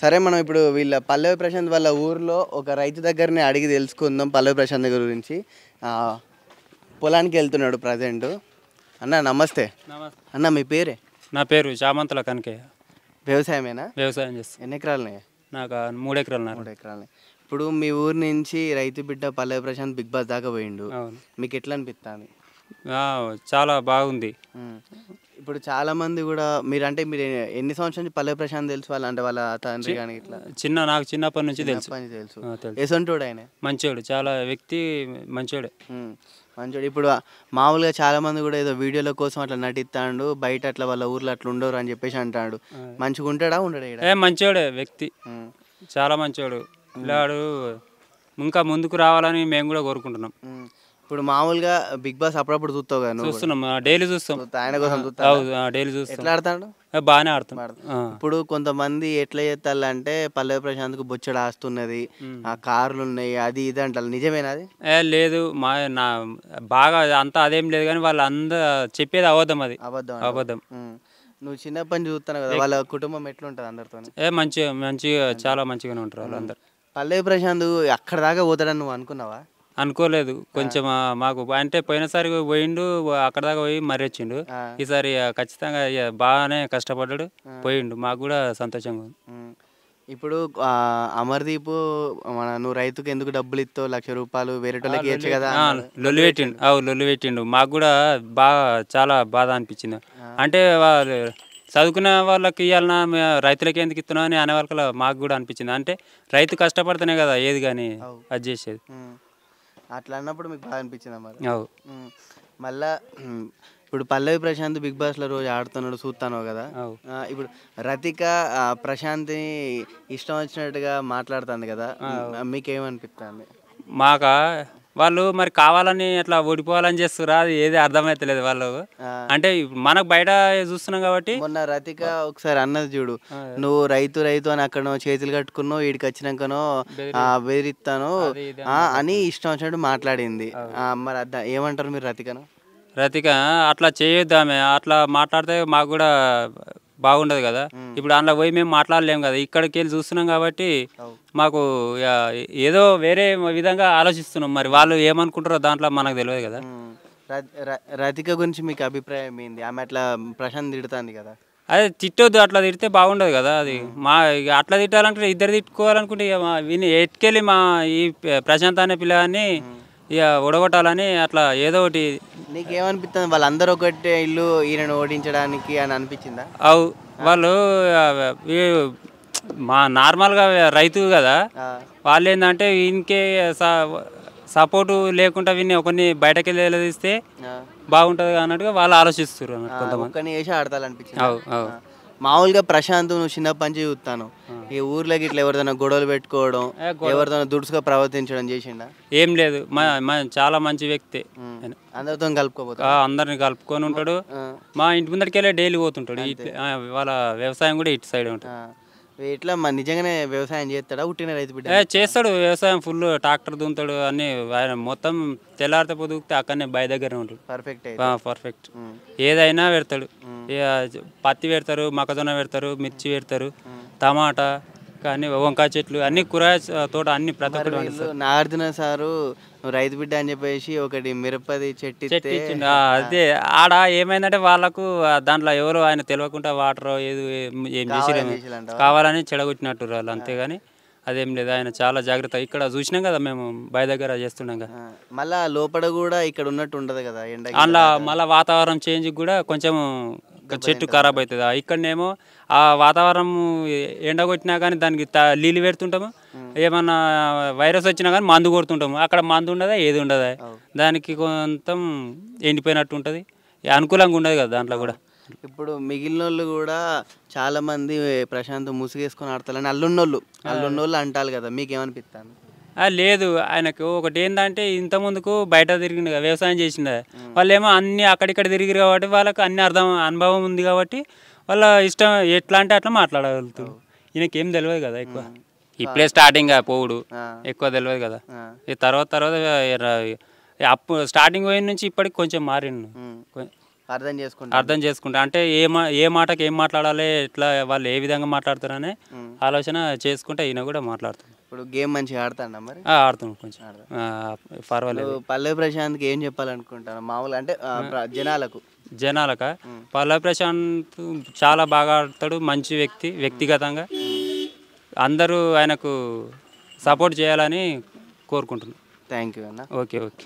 సరే మనం ఇప్పుడు వీళ్ళ పల్లవి ప్రశాంత్ వాళ్ళ ఊర్లో ఒక రైతు దగ్గరనే అడిగి తెలుసుకుందాం పల్లవి ప్రశాంత్ గురించి పొలానికి వెళ్తున్నాడు ప్రజెంట్ అన్న నమస్తే అన్న మీ పేరే నా పేరు జామంతుల కనకయ్య వ్యవసాయమేనా వ్యవసాయం చేస్తా ఎన్ని ఎకరాలు నాకు మూడు ఎకరాలు మూడు ఎకరాలు ఇప్పుడు మీ ఊరు నుంచి రైతు బిడ్డ పల్లవి ప్రశాంత్ బిగ్ బాస్ దాకా పోయిండు మీకు ఎట్లా అనిపిస్తుంది చాలా బాగుంది ఇప్పుడు చాలా మంది కూడా మీరు అంటే మీరు ఎన్ని సంవత్సరాలు నుంచి పల్లె ప్రశాంత్ తెలుసు అంటే వాళ్ళ తండ్రి కానీ ఇట్లా చిన్న నాకు చిన్నప్పటి నుంచి తెలుసు తెలుసు ఎసంటోడు ఆయన మంచోడు చాలా వ్యక్తి మంచోడే మంచోడు ఇప్పుడు మామూలుగా చాలా మంది కూడా ఏదో వీడియోల కోసం అట్లా నటిస్తాడు బయట అట్లా వాళ్ళ ఊర్లో అట్లా ఉండరు అని చెప్పేసి అంటాడు మంచిగా ఉంటాడా ఉండడు ఏ మంచోడే వ్యక్తి చాలా మంచోడు ఇలాడు ఇంకా ముందుకు రావాలని మేము కూడా కోరుకుంటున్నాం ఇప్పుడు మామూలుగా బిగ్ బాస్ అప్పుడప్పుడు చూస్తావు కదా నువ్వు చూస్తున్నాం డైలీ చూస్తాం ఆయన కోసం డైలీ చూస్తాం ఎట్లా ఆడతాడు బాగానే ఆడుతాం ఇప్పుడు కొంతమంది ఎట్లా చేస్తారు అంటే పల్లవి ప్రశాంత్ కు బొచ్చడు ఆస్తున్నది ఆ కార్లు ఉన్నాయి అది ఇది అంటారు నిజమేనా అది ఏ, లేదు మా నా బాగా అంత అదేం లేదు కానీ వాళ్ళు అంద చెప్పేది అబద్ధం అది అబద్ధం అబద్ధం నువ్వు చిన్నప్పటి నుంచి చూస్తాను కదా వాళ్ళ కుటుంబం ఎట్లుంటది అందరితో ఏ మంచిగా మంచిగా చాలా మంచిగానే ఉంటారు వాళ్ళందరూ పల్లవి ప్రశాంత్ అక్కడ దాకా పోతాడని నువ్వు అనుకున్నావా అనుకోలేదు కొంచెం మాకు అంటే పోయినసారి పోయిండు అక్కడ దాకా పోయి మరీ వచ్చిండు ఈసారి ఖచ్చితంగా బాగానే కష్టపడ్డాడు పోయిండు మాకు కూడా సంతోషంగా ఉంది ఇప్పుడు అమర్దీప్ మన నువ్వు రైతుకు ఎందుకు డబ్బులు ఇస్తావు లక్ష రూపాయలు వేరేటోళ్ళకి ఇవ్వచ్చు కదా లొల్లు పెట్టిండు అవు లొల్లు పెట్టిండు మాకు కూడా బాగా చాలా బాధ అనిపించింది అంటే వాళ్ళు చదువుకున్న వాళ్ళకి ఇవ్వాలన్నా రైతులకి ఎందుకు ఇస్తున్నావు అని అనే వాళ్ళకి మాకు కూడా అనిపించింది అంటే రైతు కష్టపడితేనే కదా ఏది కానీ అది చేసేది అట్లా అన్నప్పుడు మీకు బాగా అనిపించింది మరి మళ్ళా ఇప్పుడు పల్లవి ప్రశాంత్ బిగ్ బాస్ లో రోజు ఆడుతున్నాడు చూస్తాను కదా ఇప్పుడు రతిక ప్రశాంత్ని ఇష్టం వచ్చినట్టుగా మాట్లాడుతుంది కదా మీకేమనిపిస్తుంది మాకా వాళ్ళు మరి కావాలని అట్లా ఓడిపోవాలని చేస్తురా అది ఏది అర్థమైతలేదు వాళ్ళు అంటే మనకు బయట చూస్తున్నాం కాబట్టి మొన్న రతిక ఒకసారి అన్నది చూడు నువ్వు రైతు రైతు అని అక్కడ చేతులు కట్టుకున్నావు వీడికి వచ్చినాకనో బెదిరిస్తాను అని ఇష్టం వచ్చినట్టు మాట్లాడింది మరి ఏమంటారు మీరు రతికను రతిక అట్లా చేయొద్దామే అట్లా మాట్లాడితే మాకు కూడా బాగుండదు కదా ఇప్పుడు అందులో పోయి మేము మాట్లాడలేము కదా ఇక్కడికి వెళ్ళి చూస్తున్నాం కాబట్టి మాకు ఏదో వేరే విధంగా ఆలోచిస్తున్నాం మరి వాళ్ళు ఏమనుకుంటారో దాంట్లో మనకు తెలియదు కదా రతిక గురించి మీకు అభిప్రాయం ఏంది ఆమె అట్లా ప్రశాంత్ తిడుతుంది కదా అదే తిట్టొద్దు అట్లా తిడితే బాగుండదు కదా అది మా అట్లా తిట్టాలంటే ఇద్దరు తిట్టుకోవాలనుకుంటే వీని ఎట్కెళ్ళి మా ఈ ప్రశాంత్ అనే పిల్లగాన్ని ఇక ఒడగొట్టాలని అట్లా ఏదో ఒకటి నీకేమనిపిస్తుంది వాళ్ళందరూ ఒకటే ఇల్లు ఈయనను ఓడించడానికి అని అనిపించిందా అవు వాళ్ళు మా నార్మల్గా రైతు కదా వాళ్ళు ఏంటంటే ఈయనకే సపోర్టు లేకుండా విని ఒకరిని బయటకి వెళ్ళేదిస్తే బాగుంటుంది అన్నట్టుగా వాళ్ళు ఆలోచిస్తారు అన్నట్టు అనిపించింది అవు అవు మామూలుగా ప్రశాంత్ నువ్వు చిన్నప్పటి నుంచి చూస్తాను ఈ ఊర్లో ఇట్లా ఎవరిదైనా గొడవలు పెట్టుకోవడం ఎవరిదైనా దుడుసుగా ప్రవర్తించడం చేసిండా ఏం లేదు చాలా మంచి వ్యక్తి అందరితో కలుపుకోపోతా అందరిని కలుపుకొని ఉంటాడు మా ఇంటి ముందరికి వెళ్ళి డైలీ పోతుంటాడు వాళ్ళ వ్యవసాయం కూడా ఇటు సైడ్ ఉంటుంది ఇట్లా మరి నిజంగానే వ్యవసాయం చేస్తాడా ఉట్టిన రైతు బిడ్డ చేస్తాడు వ్యవసాయం ఫుల్ ట్రాక్టర్ దుంతాడు అన్ని ఆయన మొత్తం తెల్లారితే పొదుగుతే అక్కడనే బయ దగ్గర ఉంటాడు పర్ఫెక్ట్ పర్ఫెక్ట్ ఏదైనా పెడతాడు ఇక పత్తి పెడతారు మొక్కజొన్న పెడతారు మిర్చి పెడతారు టమాటా కానీ వంకాయ చెట్లు అన్ని కూరగాయ తోట అన్ని ప్రతి నాగార్జున సారు రైతు బిడ్డ అని చెప్పేసి ఒకటి మిరపది చెట్టు చెట్టు అదే ఆడ ఏమైందంటే వాళ్ళకు దాంట్లో ఎవరు ఆయన తెలియకుండా వాటర్ ఏది ఏం- కావాలని చెడగొట్టినట్టు వాళ్ళు అంతేగాని అదేం లేదు ఆయన చాలా జాగ్రత్త ఇక్కడ చూసినాం కదా మేము బయ దగ్గర చేస్తున్నాం కదా మళ్ళా లోపల కూడా ఇక్కడ ఉన్నట్టు ఉండదు కదా అందులో మళ్ళీ వాతావరణం చేంజ్ కూడా కొంచెం చెట్టు ఖరాబ్ అవుతుందా ఇక్కడనేమో ఆ వాతావరణం ఎండగొట్టినా కానీ దానికి నీళ్ళు పెడుతుంటాము ఏమన్నా వైరస్ వచ్చినా కానీ మందు కొడుతుంటాము అక్కడ మందు ఉండదా ఏది ఉండదా దానికి కొంత ఎండిపోయినట్టు ఉంటుంది అనుకూలంగా ఉండదు కదా దాంట్లో కూడా ఇప్పుడు మిగిలిన వాళ్ళు కూడా చాలామంది ప్రశాంత్ ముసుగేసుకొని ఆడతారని అల్లున్నోళ్ళు అల్లున్నోళ్ళు అంటారు కదా మీకేమనిపిస్తాను లేదు ఆయనకు ఒకటి ఏంటంటే ఇంత ముందుకు బయట తిరిగింది వ్యవసాయం చేసిండే వాళ్ళేమో అన్ని అక్కడిక్కడ తిరిగిరు కాబట్టి వాళ్ళకి అన్ని అర్థం అనుభవం ఉంది కాబట్టి వాళ్ళ ఇష్టం ఎట్లా అంటే అట్లా మాట్లాడగలుగుతారు ఈయనకేం తెలియదు కదా ఎక్కువ ఇప్పుడే స్టార్టింగ్ పోవుడు ఎక్కువ తెలియదు కదా తర్వాత తర్వాత అప్పు స్టార్టింగ్ పోయిన నుంచి ఇప్పటికి కొంచెం మారిండు అర్థం చేసుకుంటా అర్థం చేసుకుంటా అంటే ఏ మా ఏ మాటకి ఏం మాట్లాడాలి ఎట్లా వాళ్ళు ఏ విధంగా మాట్లాడుతారనే ఆలోచన చేసుకుంటే ఈయన కూడా మాట్లాడుతుంది ఇప్పుడు గేమ్ మంచిగా ఆడతాడు మరి ఆడుతున్నాడు కొంచెం పర్వాలేదు పల్లవి ప్రశాంత్ ఏం చెప్పాలనుకుంటాను మామూలు అంటే జనాలకు జనాలక పల్లవి ప్రశాంత్ చాలా బాగా ఆడతాడు మంచి వ్యక్తి వ్యక్తిగతంగా అందరూ ఆయనకు సపోర్ట్ చేయాలని కోరుకుంటున్నాను థ్యాంక్ యూ అన్న ఓకే ఓకే